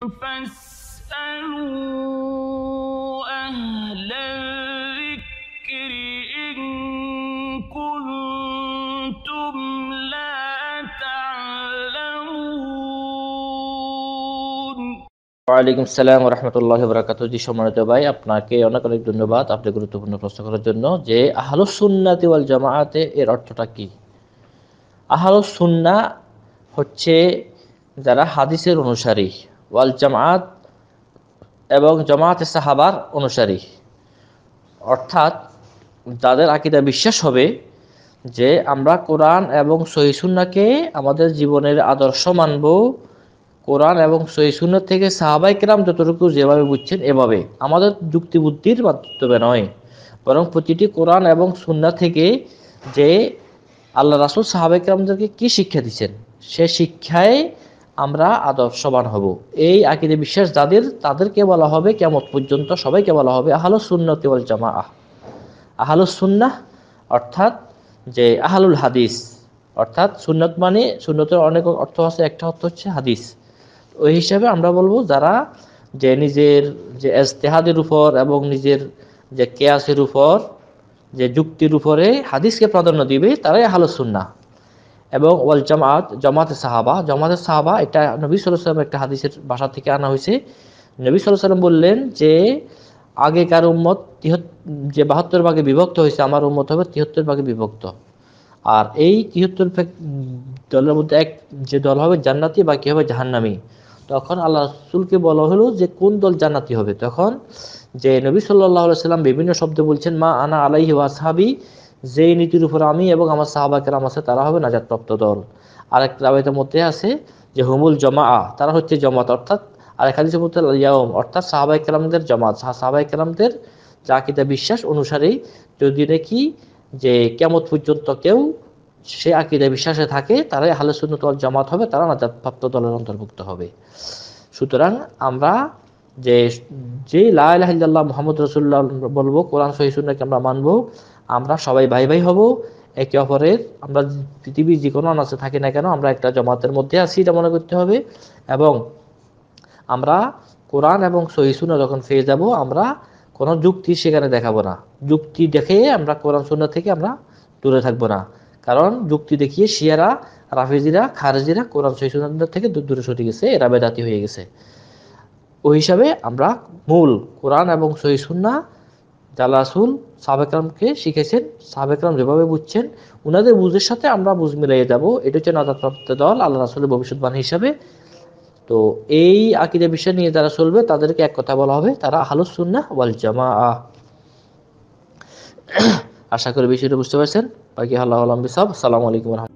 فاسألوا أهل الذكر إن كنتم لا ওয়ালাইকুম সালাম রহমতুল্লাহ বরাকাত জি সম্মানিত ভাই আপনাকে অনেক অনেক ধন্যবাদ আপনি গুরুত্বপূর্ণ প্রশ্ন করার জন্য যে আহলুসুন্নাতি ওয়াল জামাআতে এর অর্থটা কি সুন্না হচ্ছে যারা হাদিসের অনুসারী ওয়াল জামাত এবং জামাত সাহাবার অনুসারী অর্থাৎ তাদের আকিদা বিশ্বাস হবে যে আমরা কোরআন এবং সহিসুন্নাকে আমাদের জীবনের আদর্শ মানব কোরআন এবং সহিসুন্না থেকে সাহাবাই কেরাম যতটুকু যেভাবে বুঝছেন এভাবে আমাদের যুক্তিবুদ্ধির মাধ্যমে নয় বরং প্রতিটি কোরআন এবং সুন্না থেকে যে আল্লাহ রাসুল কেরামদেরকে কি শিক্ষা দিচ্ছেন সে শিক্ষায় আমরা আদব সমান হব এই আকিদে বিশ্বাস যাদের তাদেরকে বলা হবে কেমন পর্যন্ত সবাইকে বলা হবে আহালু সুন্নতি ওয়াল জামা আহ আহালু সুন্না অর্থাৎ যে আহালুল হাদিস অর্থাৎ সুন্নত মানে সুন্নতের অনেক অর্থ আছে একটা অর্থ হচ্ছে হাদিস ওই হিসাবে আমরা বলবো যারা যে নিজের যে এজতেহাদের উপর এবং নিজের যে কেয়াসের উপর যে যুক্তির উপরে হাদিসকে প্রাধান্য দিবে তারাই আহালু সুন্না এবং ওয়াল জামাত জামাতে সাহাবা জামাতে সাহাবা এটা নবী সাল্লাহ সাল্লাম একটা হাদিসের বাসা থেকে আনা হয়েছে নবী সাল্লাহ সাল্লাম বললেন যে আগেকার উম্মত যে বাহাত্তর ভাগে বিভক্ত হয়েছে আমার উম্মত হবে তিহাত্তর ভাগে বিভক্ত আর এই তিহাত্তর দলের মধ্যে এক যে দল হবে জান্নাতি বাকি হবে জাহান্নামি তখন আল্লাহ রসুলকে বলা হলো যে কোন দল জান্নাতি হবে তখন যে নবী সাল্লাহ সাল্লাম বিভিন্ন শব্দ বলছেন মা আনা আলাইহি ওয়াসাবি যেই নীতির উপর আমি এবং আমার সাহাবাকেরাম আছে তারা হবে নাজাদপ্রাপ্ত দল আর এক রাবেতের মধ্যে আছে যে হুমুল জমা আ তারা হচ্ছে জমাত অর্থাৎ আর আরেক হাদিসের মধ্যে ইয়াউম অর্থাৎ সাহাবাই কেরামদের জমাত সাহাবাই কেরামদের কিতা বিশ্বাস অনুসারেই যদি নাকি যে কেমত পর্যন্ত কেউ সে আকিদা বিশ্বাসে থাকে তারাই আহলে সুন্নত জামাত হবে তারা নাজাদপ্রাপ্ত দলের অন্তর্ভুক্ত হবে সুতরাং আমরা যে যে লাহ মোহাম্মদ রসুল্লাহ বলবো কোরআন সহিসুন্নাকে আমরা মানবো আমরা সবাই ভাই ভাই হব একে অপরের আমরা পৃথিবীর যে কোনো অনাচে থাকি না কেন আমরা একটা জমাতের মধ্যে আছি এটা মনে করতে হবে এবং আমরা কোরআন এবং সহিসুনা যখন পেয়ে যাব আমরা কোনো যুক্তি সেখানে দেখাবো না যুক্তি দেখে আমরা কোরআন সুন্না থেকে আমরা দূরে থাকবো না কারণ যুক্তি দেখিয়ে শিয়ারা রাফিজিরা খারেজিরা কোরআন সহিসুনা থেকে দূরে সরে গেছে এরা বেদাতি হয়ে গেছে ওই হিসাবে আমরা মূল কোরআন এবং সহিসুন্না যা রাসুল সাবেকরামকে শিখেছেন সাবেকরাম যেভাবে বুঝছেন ওনাদের বুঝের সাথে আমরা বুঝ মিলাইয়ে যাব এটা হচ্ছে নদাপ্রাপ্ত দল আল্লাহ রাসুলের ভবিষ্যৎবাণী হিসাবে তো এই আকিদা বিষয় নিয়ে যারা চলবে তাদেরকে এক কথা বলা হবে তারা আহলুসুন্না ওয়াল জামা আশা করি বিষয়টা বুঝতে পারছেন বাকি আল্লাহ আলম বিসাব আসসালামু আলাইকুম